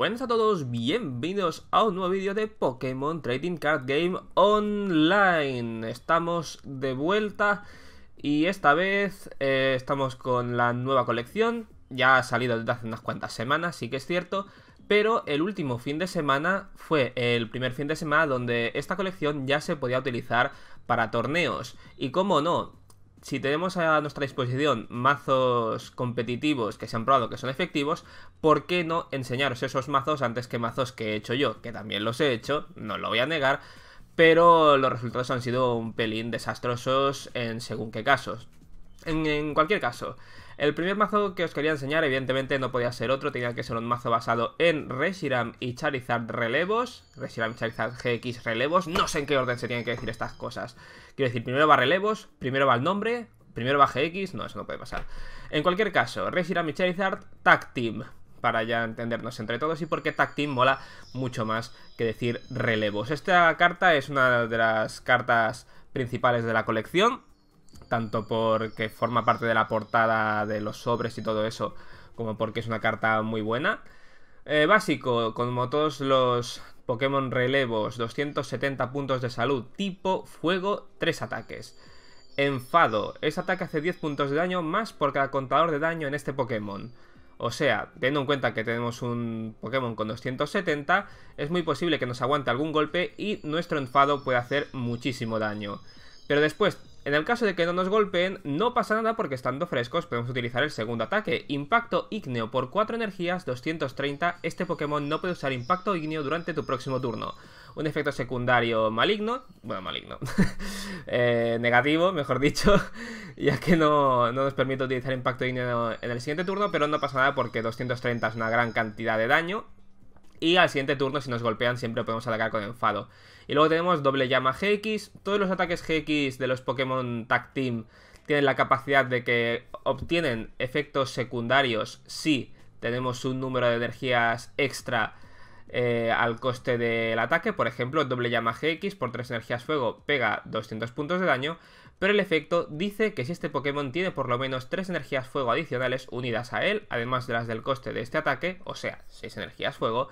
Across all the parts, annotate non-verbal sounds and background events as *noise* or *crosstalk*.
Buenas a todos, bienvenidos a un nuevo vídeo de Pokémon Trading Card Game Online. Estamos de vuelta y esta vez eh, estamos con la nueva colección. Ya ha salido desde hace unas cuantas semanas, sí que es cierto, pero el último fin de semana fue el primer fin de semana donde esta colección ya se podía utilizar para torneos. Y como no, si tenemos a nuestra disposición mazos competitivos que se han probado que son efectivos, ¿por qué no enseñaros esos mazos antes que mazos que he hecho yo? Que también los he hecho, no lo voy a negar, pero los resultados han sido un pelín desastrosos en según qué casos. En, cualquier caso, el primer mazo que os quería enseñar evidentemente no podía ser otro, tenía que ser un mazo basado en Reshiram y Charizard relevos, Reshiram y Charizard GX relevos, no sé en qué orden se tienen que decir estas cosas. Quiero decir, primero va relevos, primero va el nombre, primero va GX, no, eso no puede pasar. En cualquier caso, Reshiram y Charizard, Tag Team, para ya entendernos entre todos y porque Tag Team mola mucho más que decir relevos. Esta carta es una de las cartas principales de la colección, tanto porque forma parte de la portada de los sobres y todo eso, como porque es una carta muy buena. Eh, básico, como todos los Pokémon relevos, 270 puntos de salud, tipo fuego, 3 ataques. Enfado, ese ataque hace 10 puntos de daño más por cada contador de daño en este Pokémon. O sea, teniendo en cuenta que tenemos un Pokémon con 270, es muy posible que nos aguante algún golpe y nuestro enfado puede hacer muchísimo daño. Pero después en el caso de que no nos golpeen, no pasa nada porque estando frescos podemos utilizar el segundo ataque, Impacto Igneo por 4 energías, 230, este Pokémon no puede usar Impacto Igneo durante tu próximo turno. Un efecto secundario maligno, bueno, maligno, *laughs* eh, negativo, mejor dicho, *laughs* ya que no, no nos permite utilizar Impacto Igneo en el siguiente turno, pero no pasa nada porque 230 es una gran cantidad de daño, y al siguiente turno si nos golpean siempre podemos atacar con enfado. Y luego tenemos doble llama GX. Todos los ataques GX de los Pokémon Tag Team tienen la capacidad de que obtienen efectos secundarios si tenemos un número de energías extra eh, al coste del ataque. Por ejemplo, doble llama GX por 3 energías fuego pega 200 puntos de daño. Pero el efecto dice que si este Pokémon tiene por lo menos 3 energías fuego adicionales unidas a él, además de las del coste de este ataque, o sea, 6 energías fuego,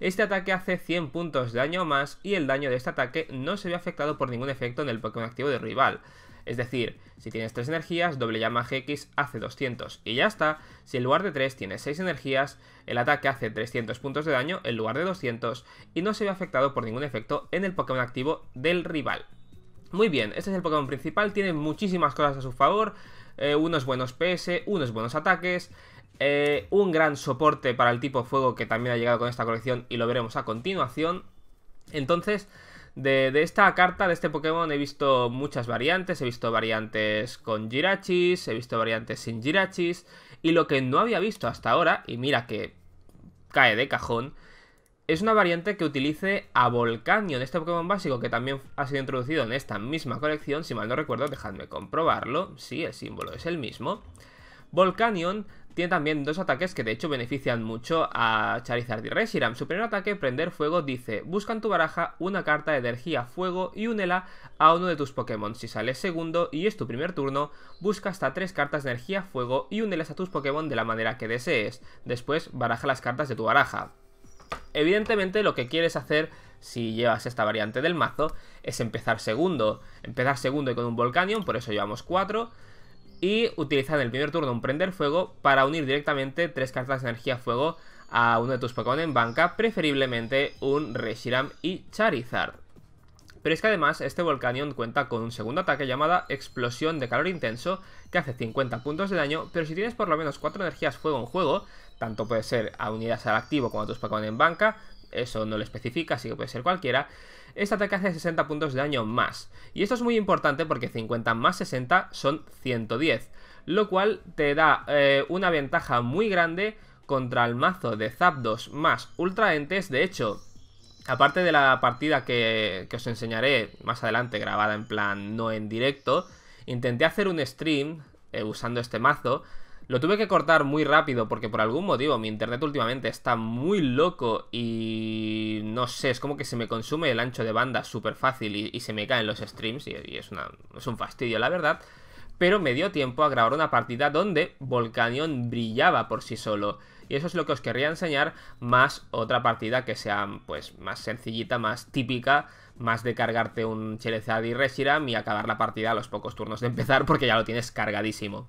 este ataque hace 100 puntos de daño o más y el daño de este ataque no se ve afectado por ningún efecto en el Pokémon activo del rival. Es decir, si tienes 3 energías, doble llama GX hace 200 y ya está. Si en lugar de 3 tienes 6 energías, el ataque hace 300 puntos de daño en lugar de 200 y no se ve afectado por ningún efecto en el Pokémon activo del rival. Muy bien, este es el Pokémon principal, tiene muchísimas cosas a su favor, eh, unos buenos PS, unos buenos ataques, eh, un gran soporte para el tipo fuego que también ha llegado con esta colección y lo veremos a continuación. Entonces, de, esta carta, de este Pokémon, he visto muchas variantes. He visto variantes con Girachis, he visto variantes sin Girachis. Y lo que no había visto hasta ahora, y mira que cae de cajón, es una variante que utilice a Volcanion, este Pokémon básico que también ha sido introducido en esta misma colección. Si mal no recuerdo, dejadme comprobarlo. Sí, el símbolo es el mismo. Volcanion tiene también dos ataques que de hecho benefician mucho a Charizard y Reshiram. Su primer ataque, Prender Fuego, dice, busca en tu baraja una carta de energía fuego y únela a uno de tus Pokémon. Si sales segundo y es tu primer turno, busca hasta tres cartas de energía fuego y únelas a tus Pokémon de la manera que desees. Después, baraja las cartas de tu baraja. Evidentemente lo que quieres hacer si llevas esta variante del mazo es empezar segundo. Empezar segundo y con un Volcanion, por eso llevamos cuatro y utilizar en el primer turno un prender fuego para unir directamente tres cartas de energía fuego a uno de tus Pokémon en banca, preferiblemente un Reshiram y Charizard. Pero es que además este Volcanion cuenta con un segundo ataque llamada Explosión de Calor Intenso, que hace 50 puntos de daño, pero si tienes por lo menos 4 energías fuego en juego, tanto puede ser a unidas al activo como a tus Pokémon en banca, eso no lo especifica, así que puede ser cualquiera, este ataque hace 60 puntos de daño más. Y esto es muy importante porque 50 más 60 son 110, lo cual te da eh, una ventaja muy grande contra el mazo de Zapdos más Ultra Entes De hecho, aparte de la partida que, os enseñaré más adelante, grabada en plan no en directo, intenté hacer un stream eh, usando este mazo lo tuve que cortar muy rápido porque por algún motivo mi internet últimamente está muy loco y no sé, es como que se me consume el ancho de banda súper fácil y, se me caen los streams y, es, un fastidio, la verdad. Pero me dio tiempo a grabar una partida donde Volcanion brillaba por sí solo. Y eso es lo que os querría enseñar, más otra partida que sea pues más sencillita, más típica, más de cargarte un Cherezad y Reshiram y acabar la partida a los pocos turnos de empezar porque ya lo tienes cargadísimo.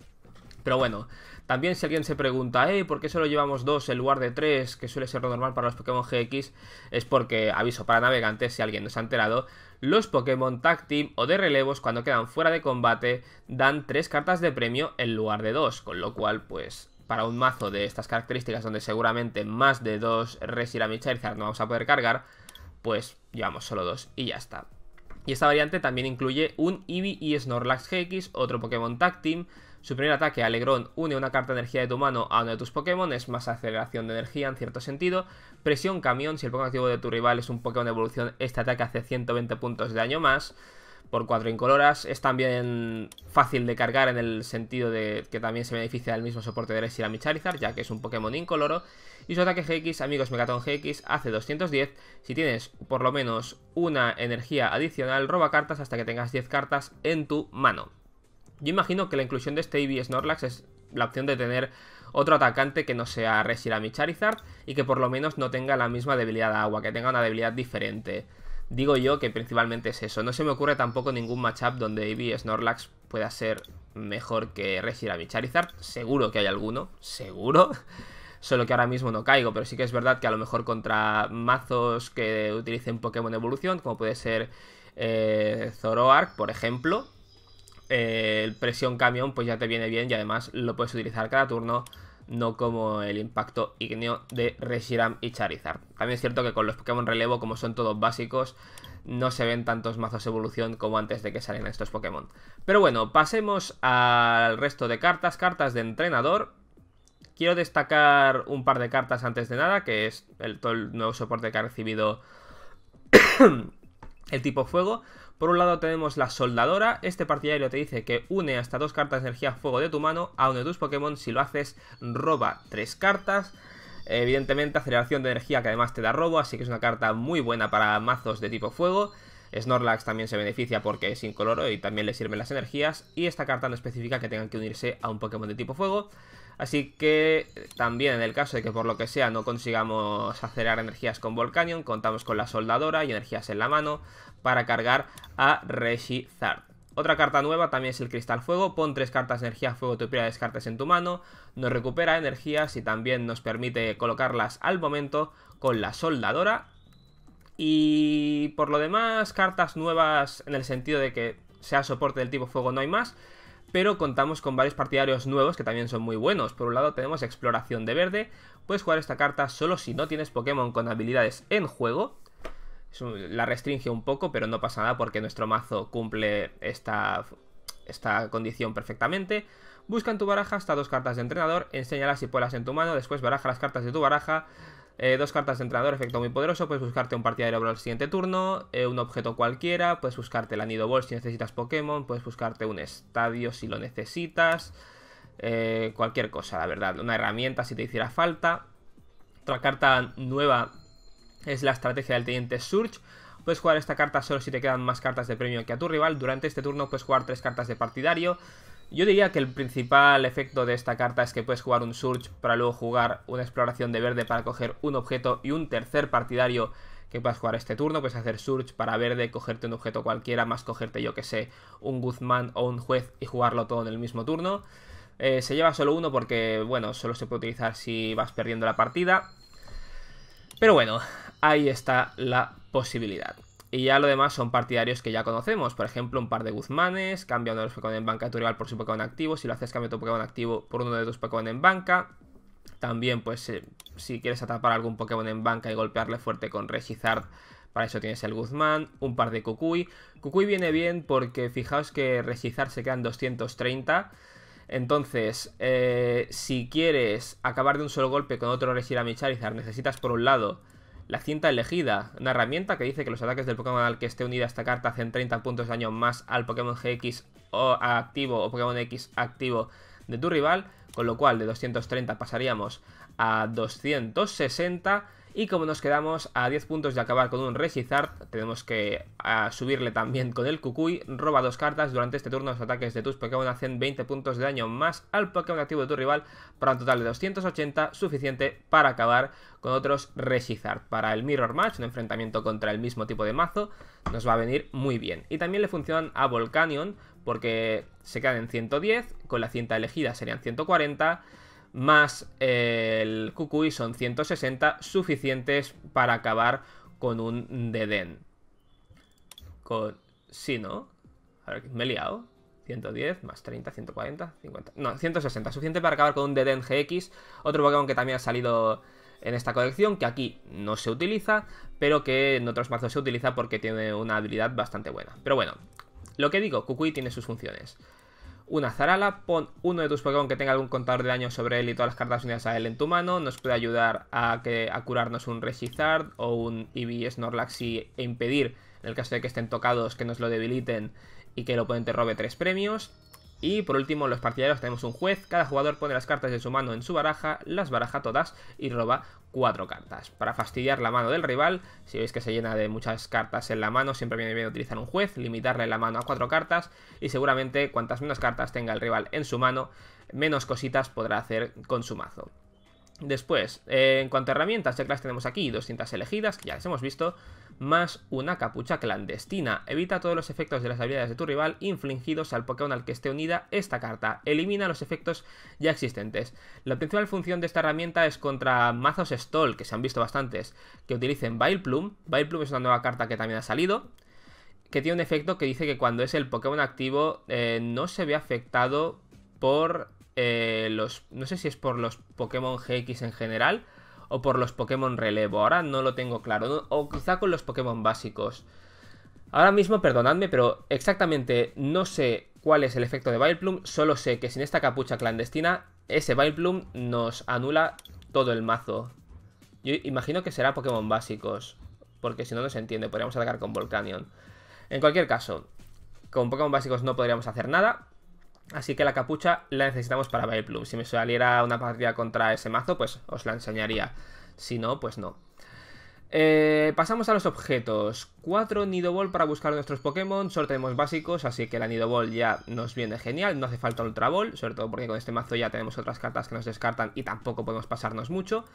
Pero bueno, también si alguien se pregunta, ¿por qué solo llevamos dos en lugar de tres, que suele ser lo normal para los Pokémon GX? Es porque, aviso para navegantes, si alguien no se ha enterado, los Pokémon Tag Team o de relevos, cuando quedan fuera de combate, dan tres cartas de premio en lugar de dos, con lo cual, pues, para un mazo de estas características, donde seguramente más de dos Reshiram y Charizard no vamos a poder cargar, pues llevamos solo dos y ya está. Y esta variante también incluye un Eevee y Snorlax GX, otro Pokémon Tag Team, su primer ataque, Alegrón, une una carta de energía de tu mano a uno de tus Pokémon, es más aceleración de energía en cierto sentido. Presión camión, si el Pokémon activo de tu rival es un Pokémon de evolución, este ataque hace 120 puntos de daño más por 4 incoloras. Es también fácil de cargar en el sentido de que también se beneficia del mismo soporte de Reshiram y Charizard, ya que es un Pokémon incoloro. Y su ataque GX, amigos Megaton GX, hace 210. Si tienes por lo menos una energía adicional, roba cartas hasta que tengas 10 cartas en tu mano. Yo imagino que la inclusión de este Eevee Snorlax es la opción de tener otro atacante que no sea Reshiram y Charizard y que por lo menos no tenga la misma debilidad de agua, que tenga una debilidad diferente. Digo yo que principalmente es eso. No se me ocurre tampoco ningún matchup donde Eevee Snorlax pueda ser mejor que Reshiram y Charizard. Seguro que hay alguno, seguro. *laughs* Solo que ahora mismo no caigo, pero sí que es verdad que a lo mejor contra mazos que utilicen Pokémon Evolución, como puede ser eh, Zoroark, por ejemplo, el eh, presión camión pues ya te viene bien y además lo puedes utilizar cada turno, no como el impacto ígneo de Reshiram y Charizard. También es cierto que con los Pokémon relevo, como son todos básicos, no se ven tantos mazos evolución como antes de que salgan estos Pokémon. Pero bueno, pasemos al resto de cartas, cartas de entrenador. Quiero destacar un par de cartas antes de nada, que es el, todo el nuevo soporte que ha recibido *coughs* el tipo fuego. Por un lado tenemos la soldadora, este partidario te dice que une hasta dos cartas de energía fuego de tu mano a uno de tus Pokémon, si lo haces roba tres cartas. Evidentemente aceleración de energía que además te da robo, así que es una carta muy buena para mazos de tipo fuego. Snorlax también se beneficia porque es incoloro y también le sirven las energías. Y esta carta no especifica que tengan que unirse a un Pokémon de tipo fuego. Así que eh, también en el caso de que por lo que sea no consigamos acelerar energías con Volcanion, contamos con la soldadora y energías en la mano para cargar a Reshi Zard. Otra carta nueva también es el Cristal Fuego, pon tres cartas de energía fuego tu primera cartas en tu mano, nos recupera energías y también nos permite colocarlas al momento con la soldadora. Y por lo demás, cartas nuevas en el sentido de que sea soporte del tipo fuego no hay más, pero contamos con varios partidarios nuevos que también son muy buenos. Por un lado tenemos Exploración de Verde, puedes jugar esta carta solo si no tienes Pokémon con habilidades en juego. La restringe un poco, pero no pasa nada porque nuestro mazo cumple esta, esta condición perfectamente. Busca en tu baraja hasta dos cartas de entrenador, enséñalas y ponlas en tu mano, después baraja las cartas de tu baraja eh, dos cartas de entrenador, efecto muy poderoso, puedes buscarte un partidario para el siguiente turno, eh, un objeto cualquiera, puedes buscarte la nido Ball si necesitas Pokémon, puedes buscarte un estadio si lo necesitas, eh, cualquier cosa, la verdad, una herramienta si te hiciera falta. Otra carta nueva es la estrategia del Teniente Surge, Puedes jugar esta carta solo si te quedan más cartas de premio que a tu rival. Durante este turno puedes jugar tres cartas de partidario. Yo diría que el principal efecto de esta carta es que puedes jugar un Surge para luego jugar una exploración de verde para coger un objeto y un tercer partidario que puedas jugar este turno, puedes hacer Surge para verde, cogerte un objeto cualquiera, más cogerte yo que sé, un Guzmán o un juez y jugarlo todo en el mismo turno. Eh, se lleva solo uno porque, bueno, solo se puede utilizar si vas perdiendo la partida. Pero bueno, ahí está la posibilidad. Y ya lo demás son partidarios que ya conocemos, por ejemplo, un par de Guzmanes, cambia uno de los Pokémon en banca rival por su Pokémon activo, si lo haces cambia tu Pokémon activo por uno de tus Pokémon en banca. También, pues, eh, si quieres atrapar algún Pokémon en banca y golpearle fuerte con Regizard, para eso tienes el Guzmán, un par de Kukui. Kukui viene bien porque fijaos que Regizard se quedan 230. Entonces, eh, si quieres acabar de un solo golpe con otro y Charizard, necesitas por un lado la cinta elegida, una herramienta que dice que los ataques del Pokémon al que esté unida esta carta hacen 30 puntos de daño más al Pokémon GX o activo o Pokémon X activo de tu rival, con lo cual de 230 pasaríamos a 260 y como nos quedamos a 10 puntos de acabar con un Regizard, tenemos que subirle también con el Kukui. Roba dos cartas. Durante este turno los ataques de tus Pokémon hacen 20 puntos de daño más al Pokémon activo de tu rival para un total de 280, suficiente para acabar con otros Regizard. Para el Mirror Match, un enfrentamiento contra el mismo tipo de mazo, nos va a venir muy bien. Y también le funcionan a Volcanion porque se quedan en 110, con la cinta elegida serían 140 más el Kukui son 160, suficientes para acabar con un Deden. Si ¿no? A ver, me he liado. 110, más 30, 140, 50... No, 160, suficiente para acabar con un Deden GX, otro Pokémon que también ha salido en esta colección, que aquí no se utiliza, pero que en otros mazos se utiliza porque tiene una habilidad bastante buena. Pero bueno, lo que digo, Kukui tiene sus funciones una Zarala, pon uno de tus Pokémon que tenga algún contador de daño sobre él y todas las cartas unidas a él en tu mano, nos puede ayudar a, que, a curarnos un Reshizard o un Eevee Snorlax y, e impedir, en el caso de que estén tocados, que nos lo debiliten y que el oponente robe tres premios. Y por último, los partidarios tenemos un juez. Cada jugador pone las cartas de su mano en su baraja, las baraja todas y roba cuatro cartas. Para fastidiar la mano del rival, si veis que se llena de muchas cartas en la mano, siempre viene bien utilizar un juez, limitarle la mano a cuatro cartas y seguramente cuantas menos cartas tenga el rival en su mano, menos cositas podrá hacer con su mazo. Después, eh, en cuanto a herramientas, ya que las tenemos aquí, 200 elegidas, ya las hemos visto, más una capucha clandestina. Evita todos los efectos de las habilidades de tu rival infligidos al Pokémon al que esté unida esta carta. Elimina los efectos ya existentes. La principal función de esta herramienta es contra mazos Stall, que se han visto bastantes, que utilicen Vileplume. Vileplume es una nueva carta que también ha salido, que tiene un efecto que dice que cuando es el Pokémon activo eh, no se ve afectado por eh, los... No sé si es por los Pokémon GX en general o por los Pokémon relevo. Ahora no lo tengo claro. O quizá con los Pokémon básicos. Ahora mismo, perdonadme, pero exactamente no sé cuál es el efecto de Vileplume. Solo sé que sin esta capucha clandestina, ese Vileplume nos anula todo el mazo. Yo imagino que será Pokémon básicos. Porque si no, no se entiende. Podríamos atacar con Volcanion. En cualquier caso, con Pokémon básicos no podríamos hacer nada. Así que la capucha la necesitamos para plume. Si me saliera una partida contra ese mazo, pues os la enseñaría. Si no, pues no. Eh, pasamos a los objetos. 4 Nido Ball para buscar nuestros Pokémon. Solo tenemos básicos, así que la Nido Ball ya nos viene genial. No hace falta Ultra Ball, sobre todo porque con este mazo ya tenemos otras cartas que nos descartan y tampoco podemos pasarnos mucho.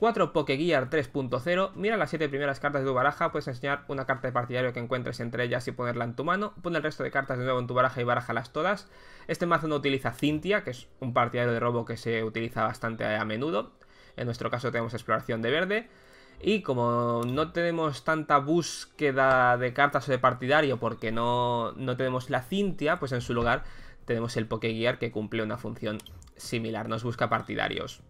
4 Pokegear 3.0, mira las 7 primeras cartas de tu baraja, puedes enseñar una carta de partidario que encuentres entre ellas y ponerla en tu mano, pon el resto de cartas de nuevo en tu baraja y las todas. Este mazo no utiliza Cintia, que es un partidario de robo que se utiliza bastante a menudo, en nuestro caso tenemos exploración de verde. Y como no tenemos tanta búsqueda de cartas o de partidario porque no, tenemos la Cintia, pues en su lugar tenemos el Pokegear que cumple una función similar, nos busca partidarios.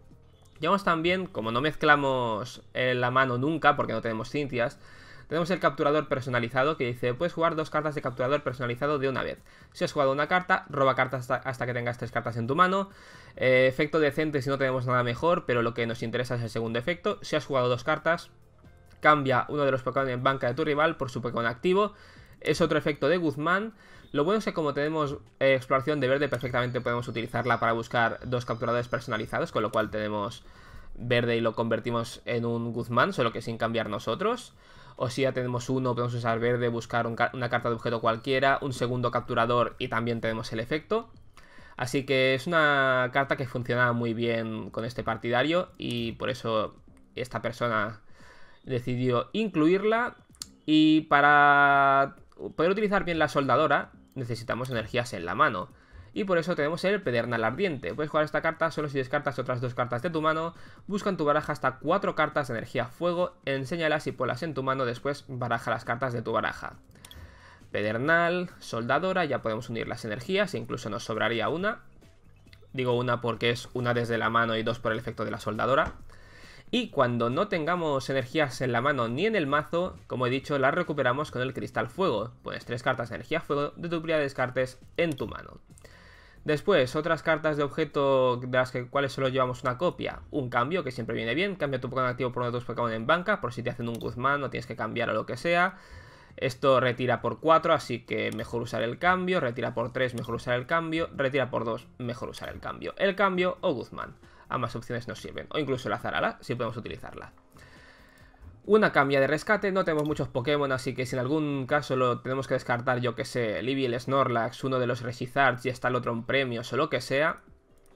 Llevamos también, como no mezclamos eh, la mano nunca, porque no tenemos cintias, tenemos el capturador personalizado que dice, puedes jugar dos cartas de capturador personalizado de una vez. Si has jugado una carta, roba cartas hasta, que tengas tres cartas en tu mano. Eh, efecto decente si no tenemos nada mejor, pero lo que nos interesa es el segundo efecto. Si has jugado dos cartas, cambia uno de los Pokémon en banca de tu rival por su Pokémon activo. Es otro efecto de Guzmán. Lo bueno es que como tenemos eh, exploración de verde, perfectamente podemos utilizarla para buscar dos capturadores personalizados, con lo cual tenemos verde y lo convertimos en un Guzmán, solo que sin cambiar nosotros. O si ya tenemos uno, podemos usar verde, buscar una carta de objeto cualquiera, un segundo capturador y también tenemos el efecto. Así que es una carta que funciona muy bien con este partidario y por eso esta persona decidió incluirla. Y para poder utilizar bien la soldadora, necesitamos energías en la mano. Y por eso tenemos el Pedernal Ardiente. Puedes jugar esta carta solo si descartas otras dos cartas de tu mano. Busca en tu baraja hasta cuatro cartas de energía fuego, enséñalas y ponlas en tu mano, después baraja las cartas de tu baraja. Pedernal, Soldadora, ya podemos unir las energías, incluso nos sobraría una. Digo una porque es una desde la mano y dos por el efecto de la Soldadora. Y cuando no tengamos energías en la mano ni en el mazo, como he dicho, las recuperamos con el cristal fuego. Pones tres cartas de energía fuego de tu de descartes en tu mano. Después, otras cartas de objeto de las que, cuales solo llevamos una copia. Un cambio, que siempre viene bien. Cambia tu Pokémon activo por uno de tus Pokémon en banca, por si te hacen un Guzmán no tienes que cambiar o lo que sea. Esto retira por 4, así que mejor usar el cambio. Retira por 3, mejor usar el cambio. Retira por 2, mejor usar el cambio. El cambio o Guzmán ambas opciones nos sirven. O incluso la Zarala, si podemos utilizarla. Una camilla de rescate, no tenemos muchos Pokémon, así que si en algún caso lo tenemos que descartar, yo que sé, Libby, el Snorlax, uno de los Regizards y está el otro en premios o lo que sea,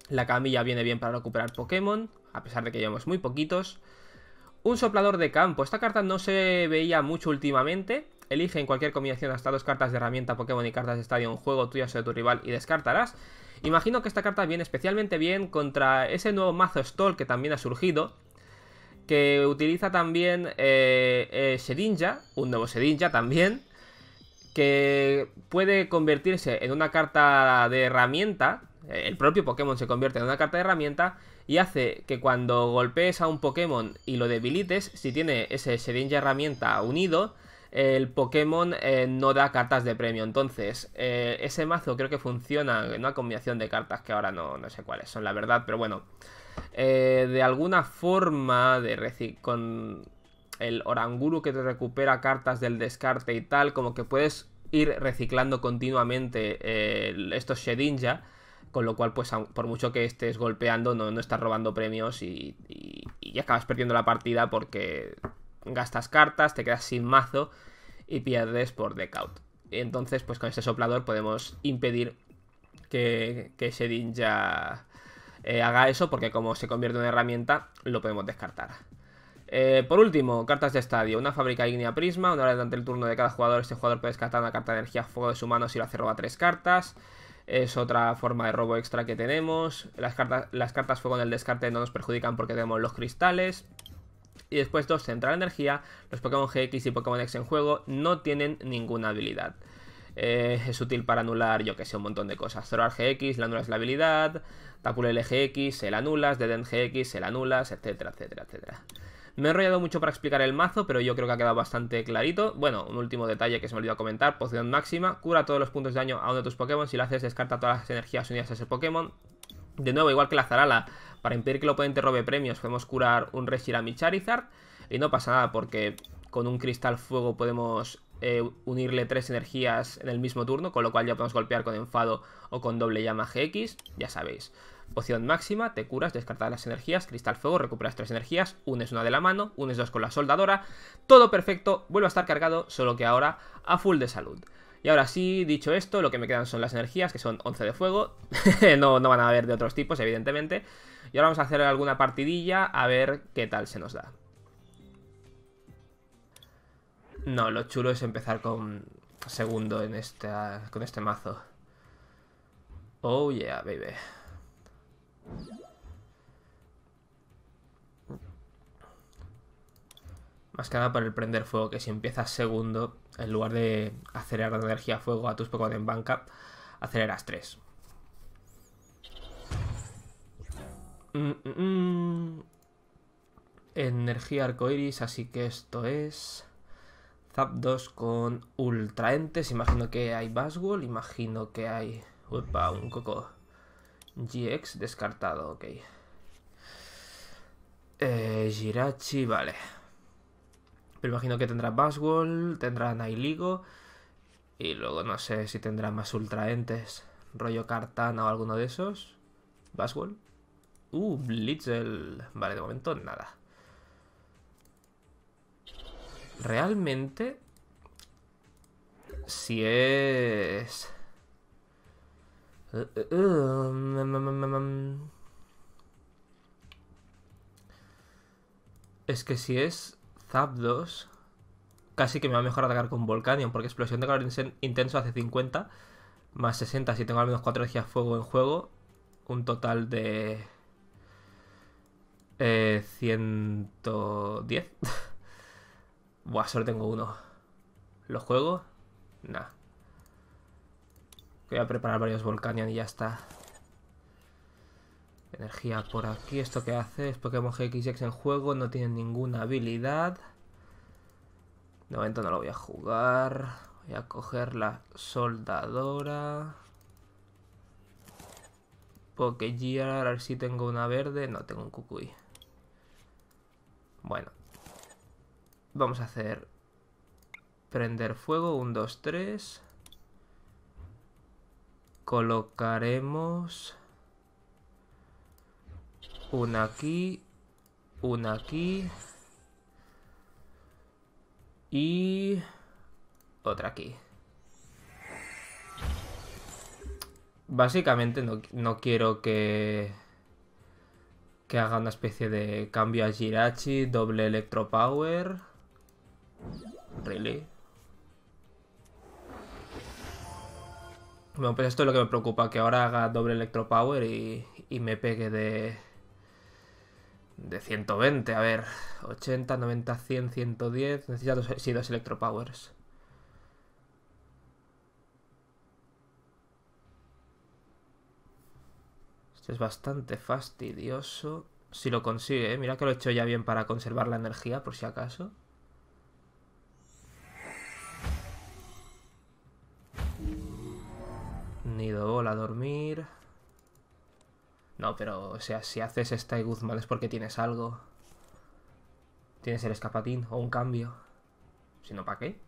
la camilla viene bien para recuperar Pokémon, a pesar de que llevamos muy poquitos. Un soplador de campo, esta carta no se veía mucho últimamente, elige en cualquier combinación hasta dos cartas de herramienta Pokémon y cartas de estadio un juego tuyo o de tu rival y descartarás. Imagino que esta carta viene especialmente bien contra ese nuevo mazo Stall que también ha surgido, que utiliza también eh, eh un nuevo Shedinja también, que puede convertirse en una carta de herramienta, el propio Pokémon se convierte en una carta de herramienta, y hace que cuando golpees a un Pokémon y lo debilites, si tiene ese Shedinja herramienta unido, el Pokémon eh, no da cartas de premio. Entonces, eh, ese mazo creo que funciona en una combinación de cartas que ahora no, no sé cuáles son, la verdad, pero bueno. Eh, de alguna forma, de con el Oranguru que te recupera cartas del descarte y tal, como que puedes ir reciclando continuamente estos Shedinja. Con lo cual, pues por mucho que estés golpeando, no, estás robando premios y, y acabas perdiendo la partida porque gastas cartas, te quedas sin mazo y pierdes por decaut. Entonces, pues con este soplador podemos impedir que, que ese eh, haga eso, porque como se convierte en una herramienta, lo podemos descartar. Eh, por último, cartas de estadio. Una fábrica ignea prisma. Una hora durante el turno de cada jugador, este jugador puede descartar una carta de energía fuego de su mano si lo hace roba tres cartas. Es otra forma de robo extra que tenemos. Las cartas, las cartas fuego en el descarte no nos perjudican porque tenemos los cristales. Y después dos, Central Energía. Los Pokémon GX y Pokémon X en juego no tienen ninguna habilidad. Eh, es útil para anular, yo que sé, un montón de cosas. Zorar GX, la anulas la habilidad. Tapul LGX, se la anulas. Deden GX, se la anulas, etcétera, etcétera, etcétera. Me he enrollado mucho para explicar el mazo, pero yo creo que ha quedado bastante clarito. Bueno, un último detalle que se me olvidó comentar. Poción máxima. Cura todos los puntos de daño a uno de tus Pokémon. Si lo haces, descarta todas las energías unidas a ese Pokémon. De nuevo, igual que la Zarala, para impedir que el oponente robe premios podemos curar un Reshiram y Charizard. Y no pasa nada porque con un Cristal Fuego podemos eh, unirle tres energías en el mismo turno, con lo cual ya podemos golpear con enfado o con doble llama GX, ya sabéis. Poción máxima, te curas, descartas las energías, cristal fuego, recuperas tres energías, unes una de la mano, unes dos con la soldadora, todo perfecto, vuelve a estar cargado, solo que ahora a full de salud. Y ahora sí, dicho esto, lo que me quedan son las energías, que son 11 de fuego, *laughs* no, no van a haber de otros tipos, evidentemente, y ahora vamos a hacer alguna partidilla a ver qué tal se nos da. No, lo chulo es empezar con segundo en este, con este mazo. Oh yeah, baby. Más que nada por el prender fuego, que si empiezas segundo, en lugar de acelerar la energía a fuego a tus Pokémon en banca, aceleras tres. Mm, mm, mm. Energía Energía arcoiris, así que esto es... Zap 2 con ultraentes. Imagino que hay Baswall, imagino que hay... un coco. GX descartado, ok. Eh, Jirachi, vale. Pero imagino que tendrá Baswall, tendrá Nailigo. Y luego no sé si tendrá más ultraentes. Rollo Cartana o alguno de esos. Baswall. Uh, Blitzel. Vale, de momento nada. Realmente... Si es... Eh, eh, um, mm, mm, mm, es que si es Zapdos, casi que me va mejor atacar con Volcanion, porque explosión de calor intenso hace 50, más 60 si tengo al menos 4 de fuego en juego, un total de eh, 110. *laughs* Buah, solo tengo uno. ¿Lo juego? Nah. Voy a preparar varios Volcanion y ya está. Energía por aquí. ¿Esto qué hace? Es Pokémon GXX en juego. No tiene ninguna habilidad. De momento no lo voy a jugar. Voy a coger la soldadora. porque A ver si tengo una verde. No, tengo un cucuy. Bueno. Vamos a hacer... Prender fuego. Un, 2, 3. Colocaremos... Una aquí. Una aquí. Y... Otra aquí. Básicamente no, no quiero que que haga una especie de cambio a Jirachi, doble Electro Power. ¿Really? Bueno, pues esto es lo que me preocupa, que ahora haga doble Electro Power y, y me pegue de... De 120, a ver, 80, 90, 100, 110, necesito dos, sí, dos Electro Powers. es bastante fastidioso. Si lo consigue, ¿eh? mira que lo he hecho ya bien para conservar la energía, por si acaso. Nido a dormir. No, pero, o sea, si haces esta y Guzmán es porque tienes algo. Tienes el escapatín o un cambio. Si no, ¿para qué?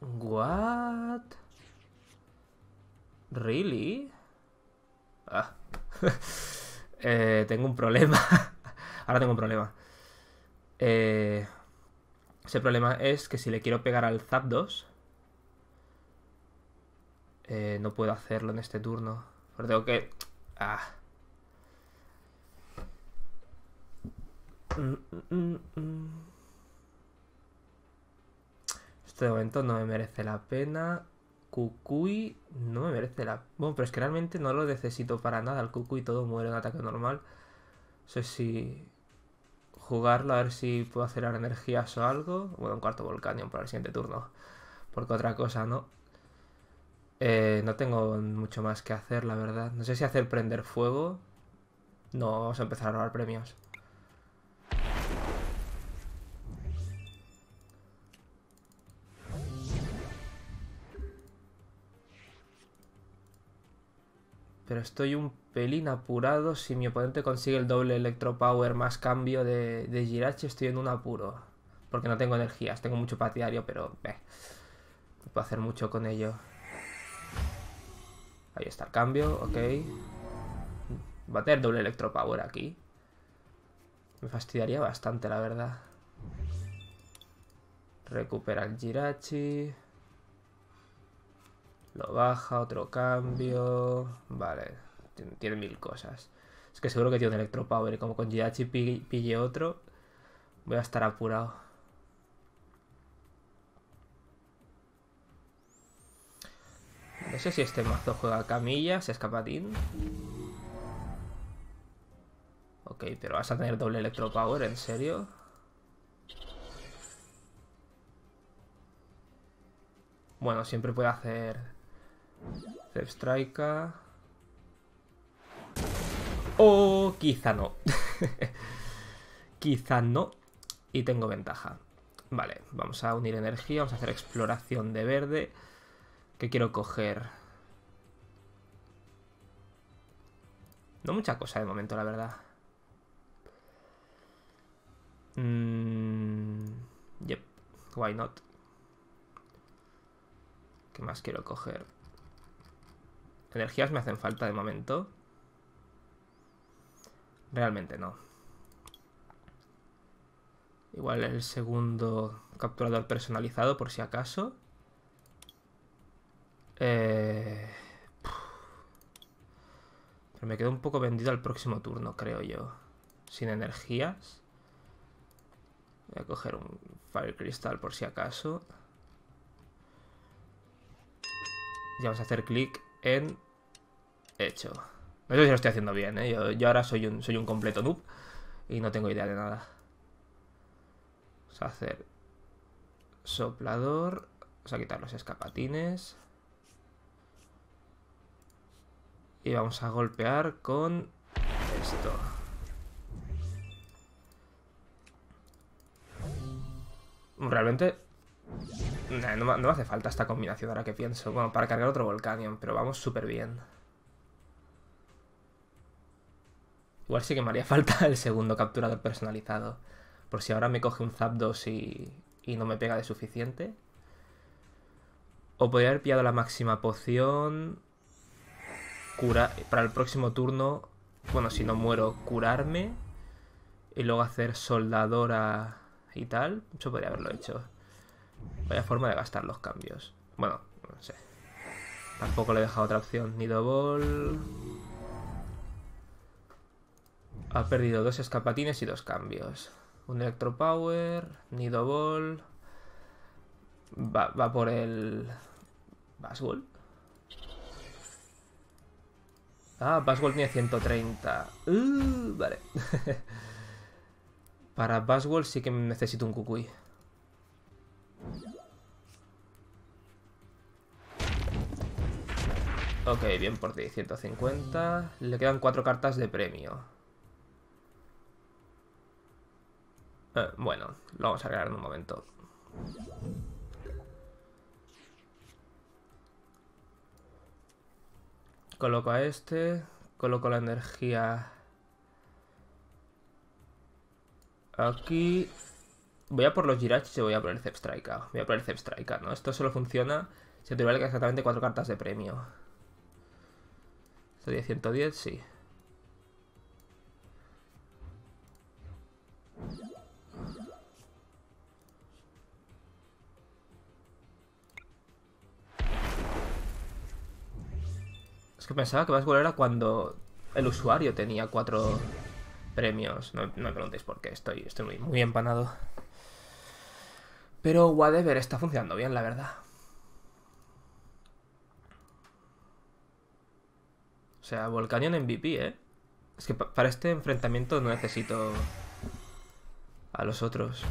What? ¿Really? Ah. *laughs* Eh, tengo un problema. *laughs* Ahora tengo un problema. Eh, ese problema es que si le quiero pegar al Zapdos... Eh, no puedo hacerlo en este turno. Pero tengo que... Ah. este momento no me merece la pena. Kukui no me merece la... Bueno, pero es que realmente no lo necesito para nada. El Kukui todo muere en ataque normal. No sé si jugarlo, a ver si puedo acelerar energías o algo. Bueno, un cuarto Volcanion para el siguiente turno. Porque otra cosa, ¿no? Eh, no tengo mucho más que hacer, la verdad. No sé si hacer prender fuego. No, vamos a empezar a robar premios. pero estoy un pelín apurado. Si mi oponente consigue el doble Electro Power más cambio de, de estoy en un apuro. Porque no tengo energías, tengo mucho patiario, pero eh, no puedo hacer mucho con ello. Ahí está el cambio, ok. Va a tener doble Electro Power aquí. Me fastidiaría bastante, la verdad. Recupera el Jirachi. Lo baja, otro cambio. Vale, tiene, mil cosas. Es que seguro que tiene un Electro Power y Como con GH pille otro, voy a estar apurado. No sé si este mazo juega camilla, se escapatín. Ok, pero vas a tener doble Electro Power, ¿en serio? Bueno, siempre puede hacer Strike. O quizá no. *laughs* quizá no. Y tengo ventaja. Vale, vamos a unir energía. Vamos a hacer exploración de verde. Que quiero coger? No mucha cosa de momento, la verdad. Mm, yep, why not? ¿Qué más quiero coger? Energías me hacen falta de momento. Realmente no. Igual el segundo capturador personalizado, por si acaso. Eh, Pero me quedo un poco vendido al próximo turno, creo yo. Sin energías. Voy a coger un Fire Crystal por si acaso. Ya vamos a hacer clic en hecho. No sé si lo estoy haciendo bien, ¿eh? yo, ahora soy un, soy un completo noob y no tengo idea de nada. Vamos a hacer soplador. Vamos a quitar los escapatines. Y vamos a golpear con esto. Realmente no, me hace falta esta combinación ahora que pienso. Bueno, para cargar otro Volcanion, pero vamos súper bien. Igual sí que me haría *laughs* falta el segundo capturador personalizado. Por si ahora me coge un Zapdos y, y no me pega de suficiente. O podría haber pillado la máxima poción. Cura para el próximo turno. Bueno, si no muero, curarme. Y luego hacer soldadora y tal. Yo podría haberlo hecho. Vaya forma de gastar los cambios. Bueno, no sé. Tampoco le he dejado otra opción. Nido Ball. Ha perdido dos escapatines y dos cambios. Un Electro Power, Nido Ball. Va, por el. Baswell. Ah, Baswell tiene 130. Uh, vale. *laughs* Para Baswell sí que necesito un cucuy. Ok, bien por ti, 150. Le quedan 4 cartas de premio. Eh, bueno, lo vamos a agregar en un momento. Coloco a este. Coloco la energía... Aquí... Voy a por los Jirachi y voy a poner el Zepstrika. Voy a poner el Zepstrika, ¿no? Esto solo funciona si vale exactamente 4 cartas de premio. Sería 110, sí. Es que pensaba que más gol era cuando el usuario tenía cuatro premios. No, me preguntéis por qué, estoy, estoy muy, muy empanado. Pero whatever, está funcionando bien, la verdad. sea, Volcanion MVP, ¿eh? Es que para este enfrentamiento no necesito a los otros.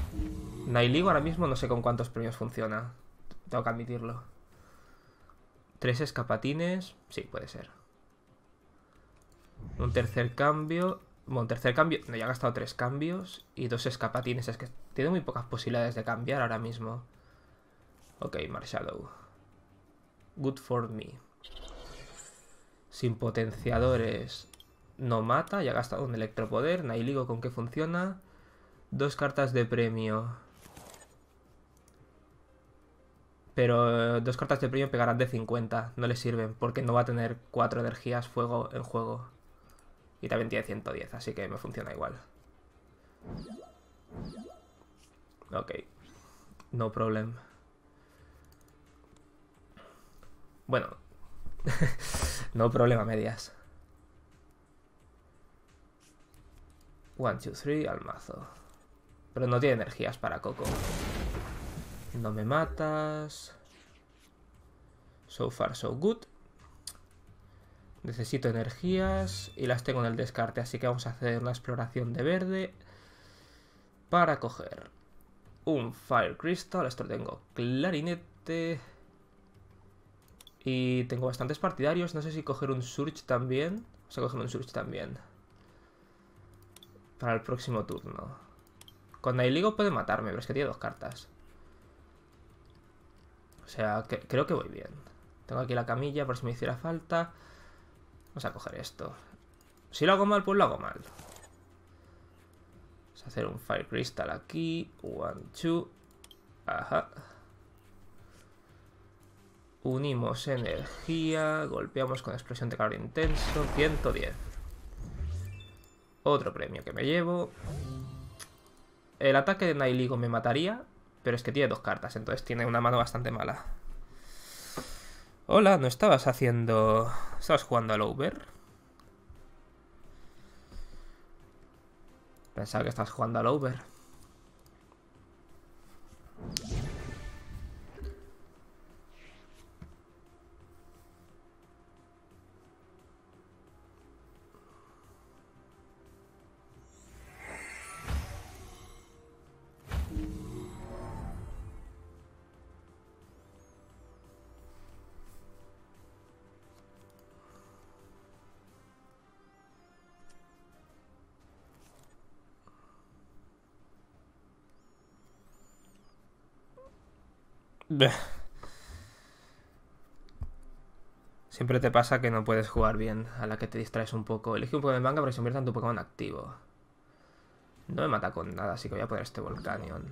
Nailigo ahora mismo no sé con cuántos premios funciona. Tengo que admitirlo. Tres escapatines. Sí, puede ser. Un tercer cambio. Bueno, un tercer cambio. No, ya ha gastado tres cambios. Y dos escapatines. Es que tiene muy pocas posibilidades de cambiar ahora mismo. Ok, Marshallow. Good for me. Sin potenciadores no mata, ya ha gastado un electropoder. Nailigo con que funciona. Dos cartas de premio. Pero eh, dos cartas de premio pegarán de 50. No le sirven porque no va a tener Cuatro energías fuego en juego. Y también tiene 110, así que me funciona igual. Ok. No problem. Bueno. *laughs* No problema, medias. 1, 2, 3, al mazo. Pero no tiene energías para Coco. No me matas. So far, so good. Necesito energías y las tengo en el descarte, así que vamos a hacer una exploración de verde para coger un Fire Crystal. Esto lo tengo clarinete. Y tengo bastantes partidarios. No sé si coger un Surge también. Vamos a coger un Surge también. Para el próximo turno. Con ligo puede matarme, pero es que tiene dos cartas. O sea, creo que voy bien. Tengo aquí la camilla por si me hiciera falta. Vamos a coger esto. Si lo hago mal, pues lo hago mal. Vamos a hacer un Fire Crystal aquí. One, two. Ajá. Unimos energía, golpeamos con explosión de calor intenso, 110. Otro premio que me llevo. El ataque de Nailigo me mataría, pero es que tiene dos cartas, entonces tiene una mano bastante mala. Hola, ¿no estabas haciendo... ¿Estabas jugando al over? Pensaba que estabas jugando al over. Siempre te pasa que no puedes jugar bien, a la que te distraes un poco. Elige un Pokémon manga para que se convierta en tu Pokémon activo. No me mata con nada, así que voy a poner este Volcanion.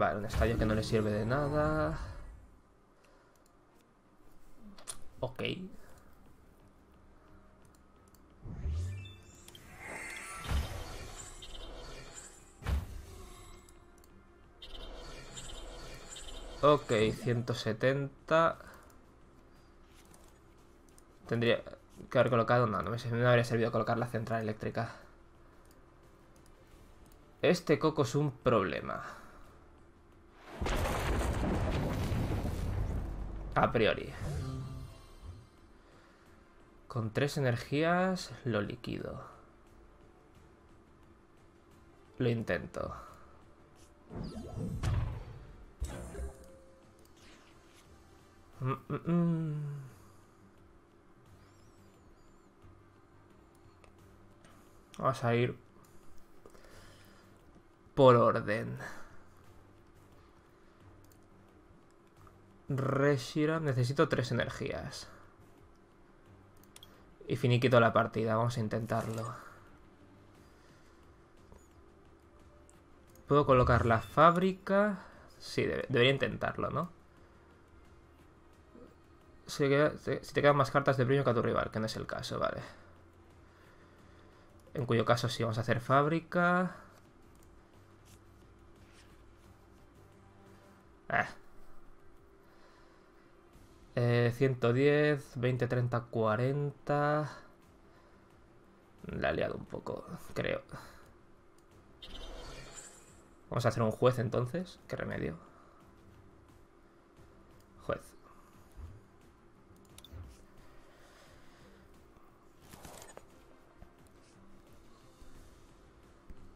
Vale, un estadio que no le sirve de nada. Ok. Ok, 170. Tendría que haber colocado... No, no me habría servido colocar la central eléctrica. Este coco es un problema. a priori. Con tres energías lo liquido. Lo intento. Mm, mm, mm. Vamos a ir por orden. Reshiram, necesito tres energías. Y finiquito la partida, vamos a intentarlo. ¿Puedo colocar la fábrica? Sí, debería intentarlo, ¿no? Si, te quedan más cartas de premio que a tu rival, que no es el caso, vale. En cuyo caso sí, vamos a hacer fábrica. Eh. Eh, 110, 20, 30, 40... La he liado un poco, creo. Vamos a hacer un juez entonces. ¿Qué remedio? Juez.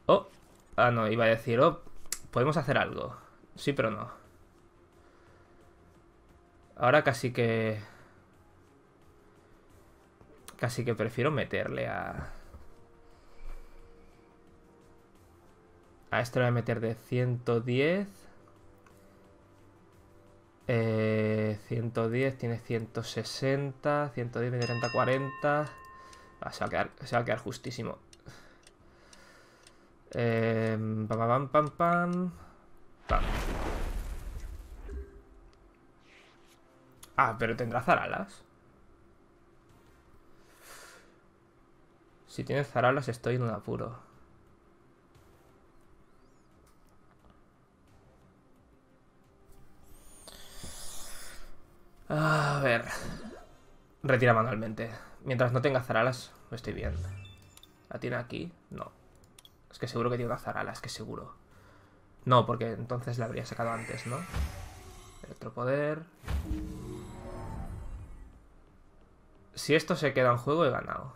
Oh. Ah, no, iba a decir, oh, podemos hacer algo. Sí, pero no. Ahora casi que... Casi que prefiero meterle a... A este lo voy a meter de 110. 110 eh, tiene 160. 110 me 30, 40. se, va a quedar, quedar justísimo. Eh, pam, pam, pam, pam. Pam. Ah, pero tendrá Zaralas. Si tiene Zaralas estoy en un apuro. A ver. Retira manualmente. Mientras no tenga Zaralas, no estoy bien. ¿La tiene aquí? No. Es que seguro que tiene una que seguro. No, porque entonces la habría sacado antes, ¿no? Electropoder. Si esto se queda en juego, he ganado.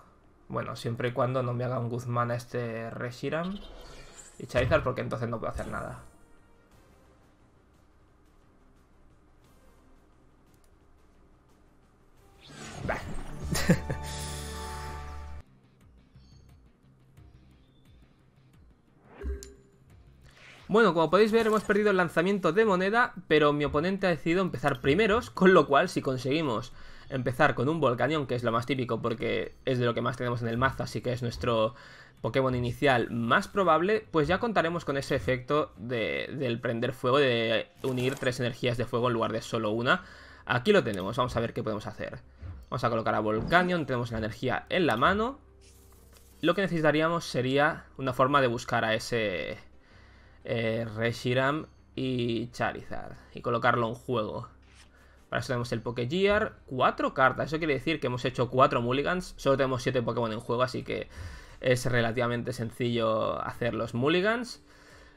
Bueno, siempre y cuando no me haga un Guzmán a este Reshiram y Charizard, porque entonces no puedo hacer nada. *laughs* Bueno, como podéis ver hemos perdido el lanzamiento de moneda, pero mi oponente ha decidido empezar primeros, con lo cual si conseguimos empezar con un Volcanion, que es lo más típico porque es de lo que más tenemos en el mazo, así que es nuestro Pokémon inicial más probable, pues ya contaremos con ese efecto de, del prender fuego, de unir tres energías de fuego en lugar de solo una. Aquí lo tenemos, vamos a ver qué podemos hacer. Vamos a colocar a Volcanion, tenemos la energía en la mano. Lo que necesitaríamos sería una forma de buscar a ese eh, Reshiram y Charizard y colocarlo en juego. Para eso tenemos el Poké Gear. Cuatro cartas. Eso quiere decir que hemos hecho cuatro mulligans. Solo tenemos siete Pokémon en juego, así que es relativamente sencillo hacer los mulligans.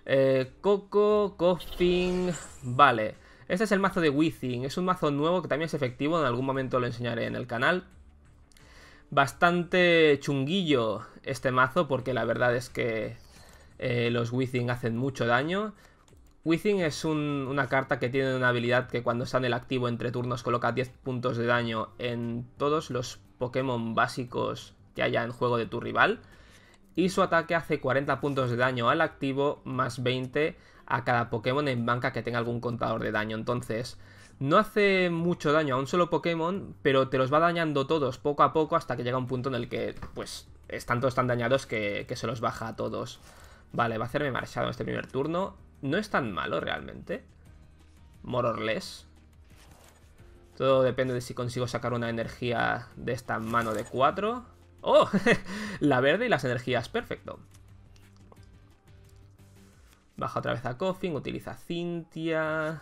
Eh, Coco, Coffing. Vale. Este es el mazo de Withing. Es un mazo nuevo que también es efectivo. En algún momento lo enseñaré en el canal. Bastante chunguillo este mazo porque la verdad es que eh, los Withing hacen mucho daño. Within es una carta que tiene una habilidad que cuando está en el activo entre turnos coloca 10 puntos de daño en todos los Pokémon básicos que haya en juego de tu rival. Y su ataque hace 40 puntos de daño al activo más 20 a cada Pokémon en banca que tenga algún contador de daño. Entonces, no hace mucho daño a un solo Pokémon, pero te los va dañando todos poco a poco hasta que llega un punto en el que, pues, están todos tan dañados que, que se los baja a todos. Vale, va a hacerme marchado en este primer turno no es tan malo realmente. More Todo depende de si consigo sacar una energía de esta mano de 4. ¡Oh! *laughs* la verde y las energías, perfecto. Baja otra vez a Coffin, utiliza Cintia.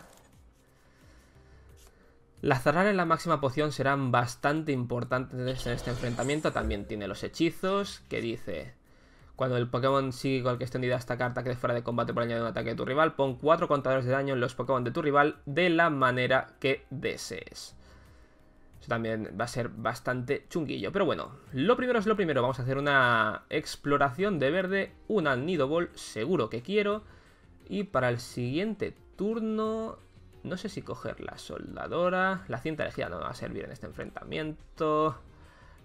Las en la máxima poción serán bastante importantes en este enfrentamiento. También tiene los hechizos, que dice... Cuando el Pokémon sigue con el que extendida esta carta es fuera de combate por añadir un ataque de tu rival, pon 4 contadores de daño en los Pokémon de tu rival de la manera que desees. Eso también va a ser bastante chunguillo. Pero bueno, lo primero es lo primero. Vamos a hacer una exploración de verde, una Nido Ball, seguro que quiero. Y para el siguiente turno... No sé si coger la soldadora. La cinta elegida no va a servir en este enfrentamiento.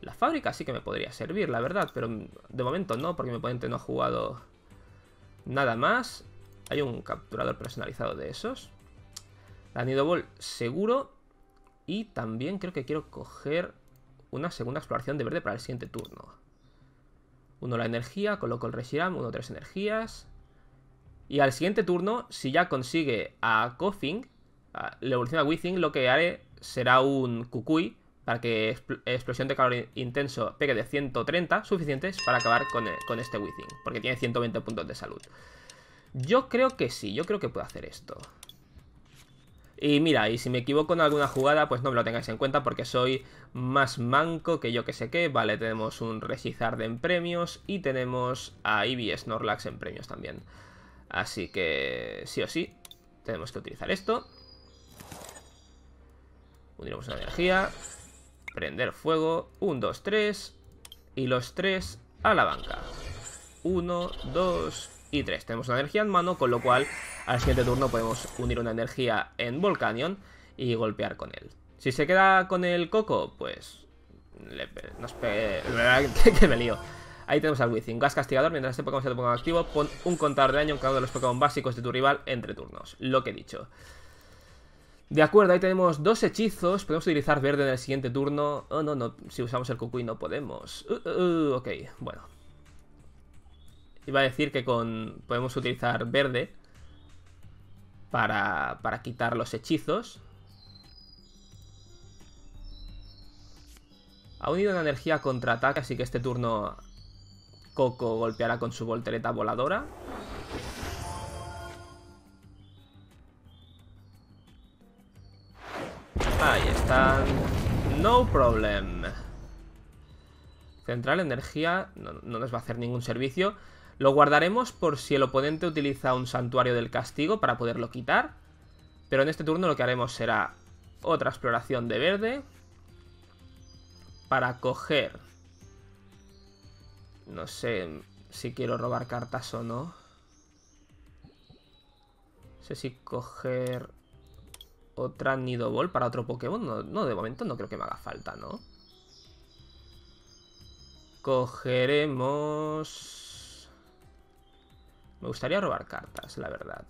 La fábrica sí que me podría servir, la verdad, pero de momento no, porque mi oponente no ha jugado nada más. Hay un capturador personalizado de esos. La Ball seguro. Y también creo que quiero coger una segunda exploración de verde para el siguiente turno. Uno la energía, coloco el Reshiram, uno tres energías. Y al siguiente turno, si ya consigue a Kofing la evolución a Withing, lo que haré será un Kukui para que explosión de calor intenso pegue de 130, suficientes para acabar con, este Withing, porque tiene 120 puntos de salud. Yo creo que sí, yo creo que puedo hacer esto. Y mira, y si me equivoco en alguna jugada, pues no me lo tengáis en cuenta porque soy más manco que yo que sé qué. Vale, tenemos un Regizard en premios y tenemos a Eevee Snorlax en premios también. Así que sí o sí, tenemos que utilizar esto. Uniremos una energía. Prender fuego. 1, 2, 3. Y los 3 a la banca. 1, 2 y 3. Tenemos una energía en mano, con lo cual al siguiente turno podemos unir una energía en Volcanion y golpear con él. Si se queda con el Coco, pues... Le, nos *laughs* que me lío. Ahí tenemos al Wizzing. Gas castigador. Mientras este Pokémon se tu Pokémon activo, pon un contador de daño en cada uno de los Pokémon básicos de tu rival entre turnos. Lo que he dicho. De acuerdo, ahí tenemos dos hechizos. Podemos utilizar verde en el siguiente turno. Oh, no, no. Si usamos el y no podemos. Uh, uh, uh, ok, bueno. Iba a decir que con podemos utilizar verde para, para quitar los hechizos. Ha unido una energía contraataque, así que este turno Coco golpeará con su voltereta voladora. Ahí están. No problem. Central, energía. No, no, nos va a hacer ningún servicio. Lo guardaremos por si el oponente utiliza un santuario del castigo para poderlo quitar. Pero en este turno lo que haremos será otra exploración de verde. Para coger... No sé si quiero robar cartas o no. No sé si coger otra Nido Ball para otro Pokémon. No, no, de momento no creo que me haga falta, ¿no? Cogeremos... Me gustaría robar cartas, la verdad.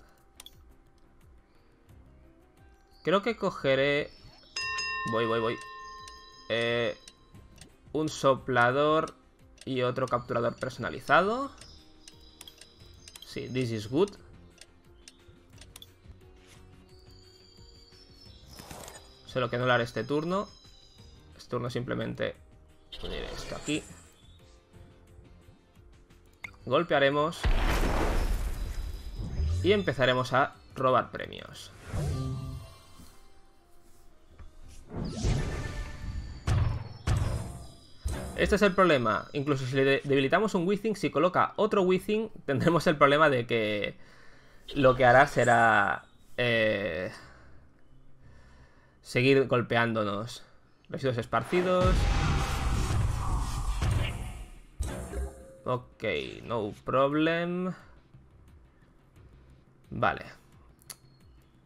Creo que cogeré... Voy, voy, voy. Eh, un soplador y otro capturador personalizado. Sí, this is good. lo que no anular este turno. Este turno simplemente poner esto aquí. Golpearemos. Y empezaremos a robar premios. Este es el problema. Incluso si le debilitamos un Withing, si coloca otro Withing, *laughs* tendremos el problema de que lo que hará será... Eh, seguir golpeándonos. Residuos esparcidos. Ok, no problem. Vale.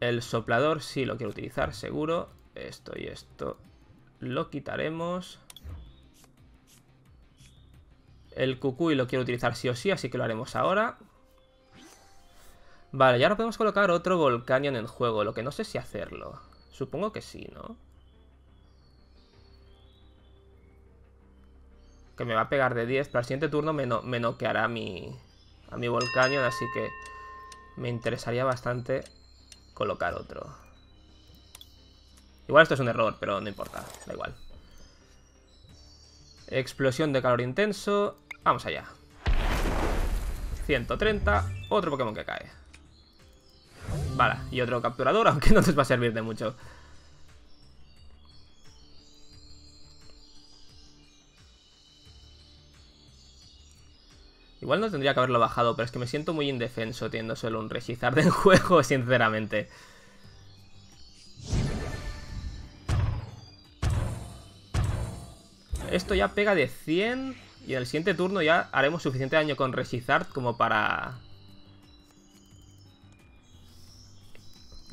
El soplador sí lo quiero utilizar, seguro. Esto y esto lo quitaremos. El cucuy lo quiero utilizar sí o sí, así que lo haremos ahora. Vale, ya lo podemos colocar otro volcán en juego, lo que no sé si hacerlo. Supongo que sí, ¿no? Que me va a pegar de 10. pero al siguiente turno me, noqueará a mi, a mi así que me interesaría bastante colocar otro. Igual esto es un error, pero no importa, da igual. Explosión de calor intenso. Vamos allá. 130, otro Pokémon que cae. Vale, y otro capturador, *laughs* aunque no nos va a servir de mucho. Igual no tendría que haberlo bajado, pero es que me siento muy indefenso teniendo solo un Reshizard en *laughs* juego, sinceramente. Esto ya pega de 100 y en el siguiente turno ya haremos suficiente daño con Regizard como para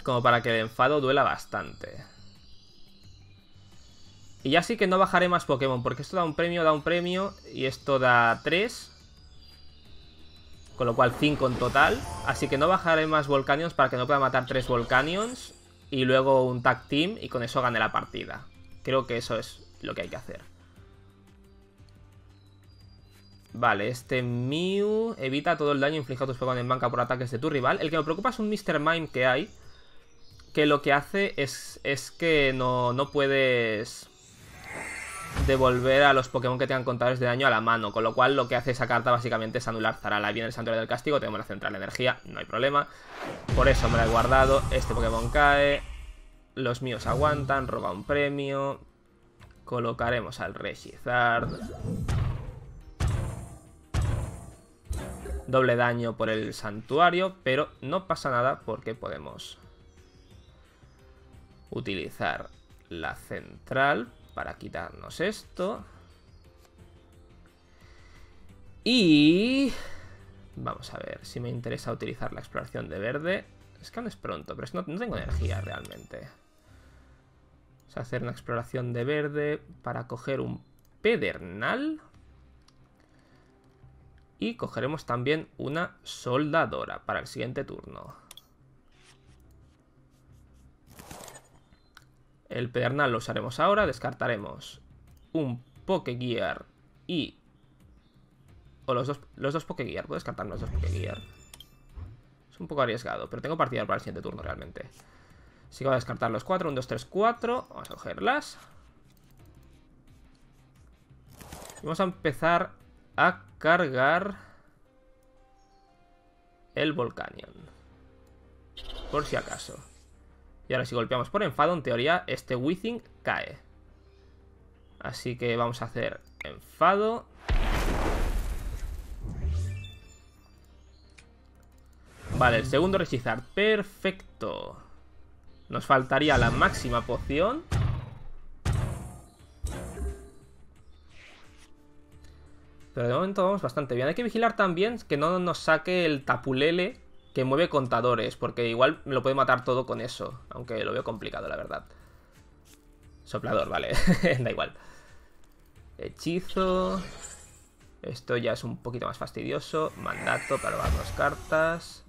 como para que el enfado duela bastante. Y ya sí que no bajaré más Pokémon, porque esto da un premio, da un premio, y esto da 3. Con lo cual 5 en total. Así que no bajaré más Volcanions para que no pueda matar 3 Volcanions. Y luego un Tag Team, y con eso gane la partida. Creo que eso es lo que hay que hacer. Vale, este Mew evita todo el daño infligido a tus Pokémon en banca por ataques de tu rival. El que me preocupa es un Mr. Mime que hay que lo que hace es, es que no, puedes devolver a los Pokémon que tengan contadores de daño a la mano, con lo cual lo que hace esa carta básicamente es anular la Viene el santuario del castigo, tenemos la central energía, no hay problema. Por eso me la he guardado, este Pokémon cae, los míos aguantan, roba un premio, colocaremos al Regizard. Doble daño por el santuario, pero no pasa nada porque podemos utilizar la central para quitarnos esto. Y... Vamos a ver si me interesa utilizar la exploración de verde. Es que no es pronto, pero es no, no, tengo energía realmente. Vamos a hacer una exploración de verde para coger un pedernal. Y cogeremos también una soldadora para el siguiente turno. El pedernal lo usaremos ahora. Descartaremos un Pokegear y... O los dos, los dos Pokegear. Puedo descartar los dos Pokegear. Es un poco arriesgado, pero tengo partida para el siguiente turno realmente. Así que voy a descartar los cuatro, un, 2, 3, cuatro Vamos a cogerlas. vamos a empezar a cargar el Volcanion. Por si acaso. Y ahora si golpeamos por enfado, en teoría, este Withing cae. Así que vamos a hacer enfado. Vale, el segundo rechizar. Perfecto. Nos faltaría la máxima poción. Pero de momento vamos bastante bien. Hay que vigilar también que no nos saque el tapulele que mueve contadores, porque igual lo puede matar todo con eso, aunque lo veo complicado, la verdad. Soplador, vale, *laughs* da igual. Hechizo. Esto ya es un poquito más fastidioso. Mandato para dos cartas.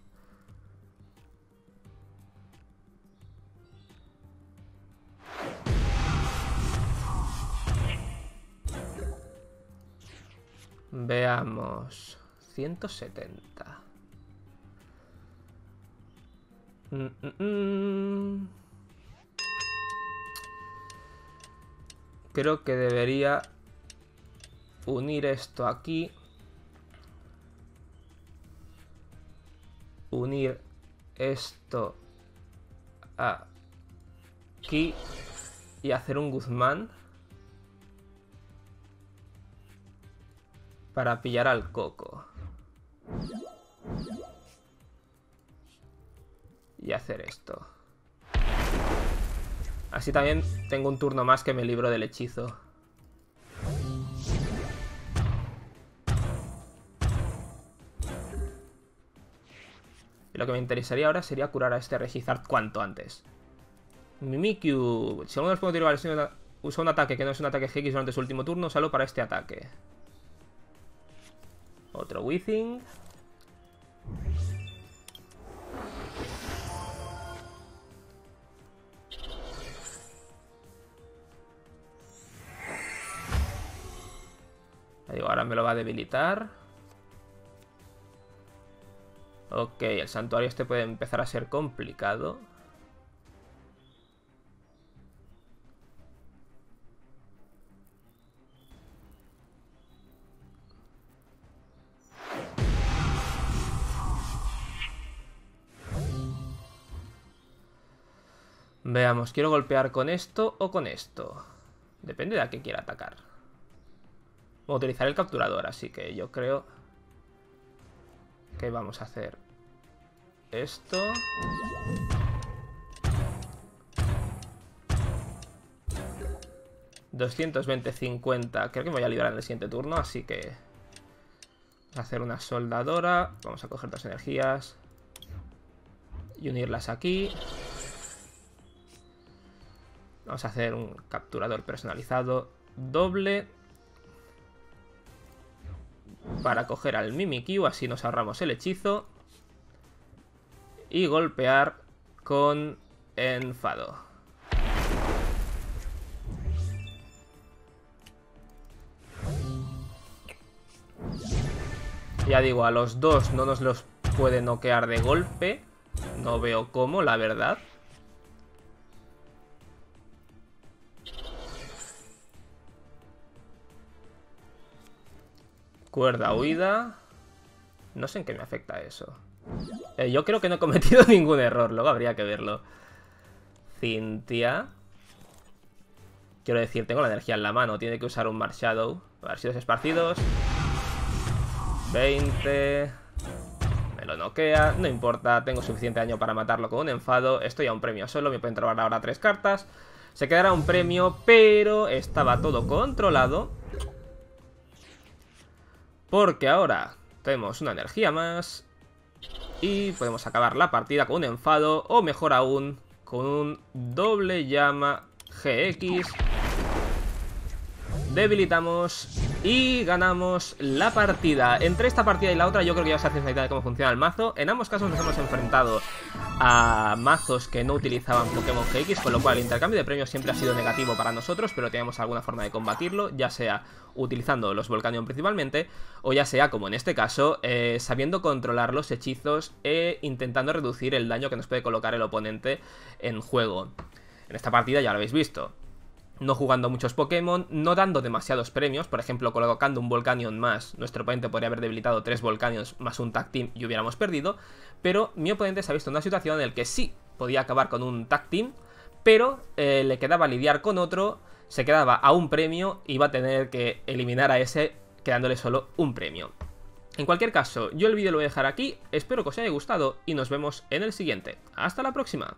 Veamos. 170. Mm, mm, mm. Creo que debería unir esto aquí. Unir esto aquí y hacer un Guzmán para pillar al coco y hacer esto. Así también tengo un turno más que me libro del hechizo. Y lo que me interesaría ahora sería curar a este Regizard cuanto antes. Mimikyu. Si alguno de los puedo tirar, usa un ataque que no es un ataque GX durante su último turno, salvo para este ataque. Otro Withing. ahora me lo va a debilitar. Ok, el santuario este puede empezar a ser complicado. Veamos, quiero golpear con esto o con esto. Depende de a qué quiera atacar a utilizar el capturador, así que yo creo que vamos a hacer esto. ...220-50... Creo que me voy a liberar en el siguiente turno, así que... Vamos a hacer una soldadora... Vamos a coger dos energías... Y unirlas aquí... Vamos a hacer un capturador personalizado doble para coger al Mimikyu, así nos ahorramos el hechizo. Y golpear con enfado. Ya digo, a los dos no nos los puede noquear de golpe. No veo cómo, la verdad. Cuerda, huida... No sé en qué me afecta eso. Eh, yo creo que no he cometido *laughs* ningún error, luego habría que verlo. Cintia. Quiero decir, tengo la energía en la mano, tiene que usar un Marshadow. A ver si los esparcidos. 20. Me lo noquea, no importa, tengo suficiente daño para matarlo con un enfado. Estoy a un premio solo, me pueden robar ahora tres cartas. Se quedará un premio, pero estaba todo controlado. Porque ahora tenemos una energía más y podemos acabar la partida con un enfado o mejor aún con un doble llama GX. Debilitamos y ganamos la partida. Entre esta partida y la otra yo creo que ya os hacéis la idea de cómo funciona el mazo. En ambos casos nos hemos enfrentado a mazos que no utilizaban Pokémon GX, con lo cual el intercambio de premios siempre ha sido negativo para nosotros, pero teníamos alguna forma de combatirlo, ya sea utilizando los Volcanion principalmente, o ya sea, como en este caso, eh, sabiendo controlar los hechizos e intentando reducir el daño que nos puede colocar el oponente en juego. En esta partida ya lo habéis visto no jugando muchos Pokémon, no dando demasiados premios, por ejemplo, colocando un Volcanion más, nuestro oponente podría haber debilitado tres Volcanions más un Tag Team y hubiéramos perdido, pero mi oponente se ha visto en una situación en la que sí podía acabar con un Tag Team, pero eh, le quedaba lidiar con otro, se quedaba a un premio y iba a tener que eliminar a ese quedándole solo un premio. En cualquier caso, yo el vídeo lo voy a dejar aquí, espero que os haya gustado y nos vemos en el siguiente. ¡Hasta la próxima!